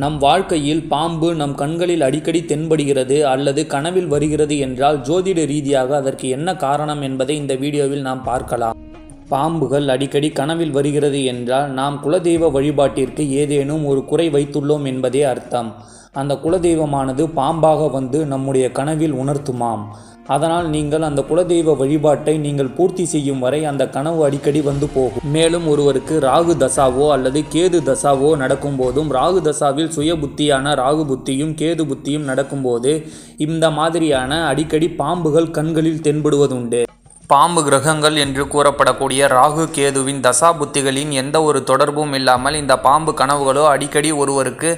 நம் வாழ்க்கையில் பாம்பு நம் கண்களில் அடிக்கடி தென்படுகிறது அல்லது கனவில் வருகிறது என்றால் ஜோதிட ரீதியாக அதற்கு என்ன காரணம் என்பதை இந்த வீடியோவில் நாம் பார்க்கலாம் பாம்புகள் அடிக்கடி கனவில் வருகிறது என்றால் நாம் குலதெய்வ வழிபாட்டிற்கு ஏதேனும் ஒரு குறை வைத்துள்ளோம் என்பதே அர்த்தம் அந்த குலதெய்வமானது பாம்பாக வந்து நம்முடைய கனவில் உணர்த்துமாம் அதனால் நீங்கள் அந்த குலதெய்வ வழிபாட்டை நீங்கள் பூர்த்தி செய்யும் வரை அந்த கனவு அடிக்கடி வந்து போகும் மேலும் ஒருவருக்கு ராகு தசாவோ அல்லது கேது தசாவோ நடக்கும் போதும் ராகு தசாவில் சுய புத்தியான ராகு புத்தியும் கேது புத்தியும் நடக்கும்போது இந்த மாதிரியான அடிக்கடி பாம்புகள் கண்களில் தென்படுவதுண்டு பாம்பு கிரகங்கள் என்று கூறப்படக்கூடிய ராகு கேதுவின் தசா புத்திகளின் எந்த ஒரு தொடர்பும் இல்லாமல் இந்த பாம்பு கனவுகளோ அடிக்கடி ஒருவருக்கு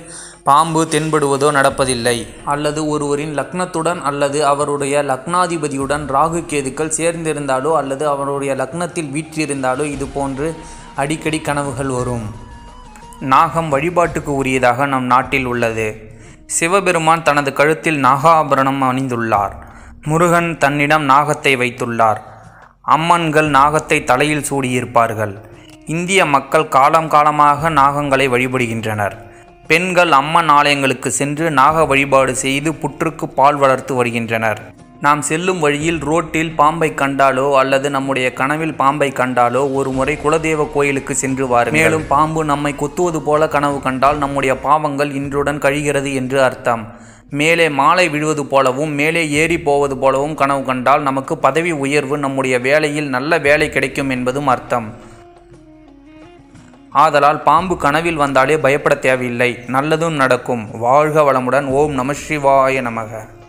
பாம்பு தென்படுவதோ நடப்பதில்லை அல்லது ஒருவரின் லக்னத்துடன் அல்லது அவருடைய லக்னாதிபதியுடன் ராகு கேதுக்கள் சேர்ந்திருந்தாலோ அல்லது அவருடைய லக்னத்தில் வீற்றிருந்தாலோ இது போன்று அடிக்கடி கனவுகள் வரும் நாகம் வழிபாட்டுக்கு உரியதாக நம் நாட்டில் உள்ளது சிவபெருமான் தனது கழுத்தில் நாகாபரணம் அணிந்துள்ளார் முருகன் தன்னிடம் நாகத்தை வைத்துள்ளார் அம்மன்கள் நாகத்தை தலையில் சூடியிருப்பார்கள் இந்திய மக்கள் காலம் காலமாக நாகங்களை வழிபடுகின்றனர் பெண்கள் அம்மன் ஆலயங்களுக்கு சென்று நாக வழிபாடு செய்து புற்றுக்கு பால் வளர்த்து வருகின்றனர் நாம் செல்லும் வழியில் ரோட்டில் பாம்பை கண்டாலோ அல்லது நம்முடைய கனவில் பாம்பை கண்டாலோ ஒரு முறை குலதேவ கோயிலுக்கு சென்று வார் மேலும் பாம்பு நம்மை கொத்துவது போல கனவு கண்டால் நம்முடைய பாவங்கள் இன்றுடன் கழிகிறது என்று அர்த்தம் மேலே மாலை விழுவது போலவும் மேலே ஏறி போவது போலவும் கனவு கண்டால் நமக்கு பதவி உயர்வு நம்முடைய வேலையில் நல்ல வேலை கிடைக்கும் என்பதும் அர்த்தம் ஆதலால் பாம்பு கனவில் வந்தாலே பயப்பட தேவையில்லை நல்லதும் நடக்கும் வாழ்க வளமுடன் ஓம் நம சிவாய நமக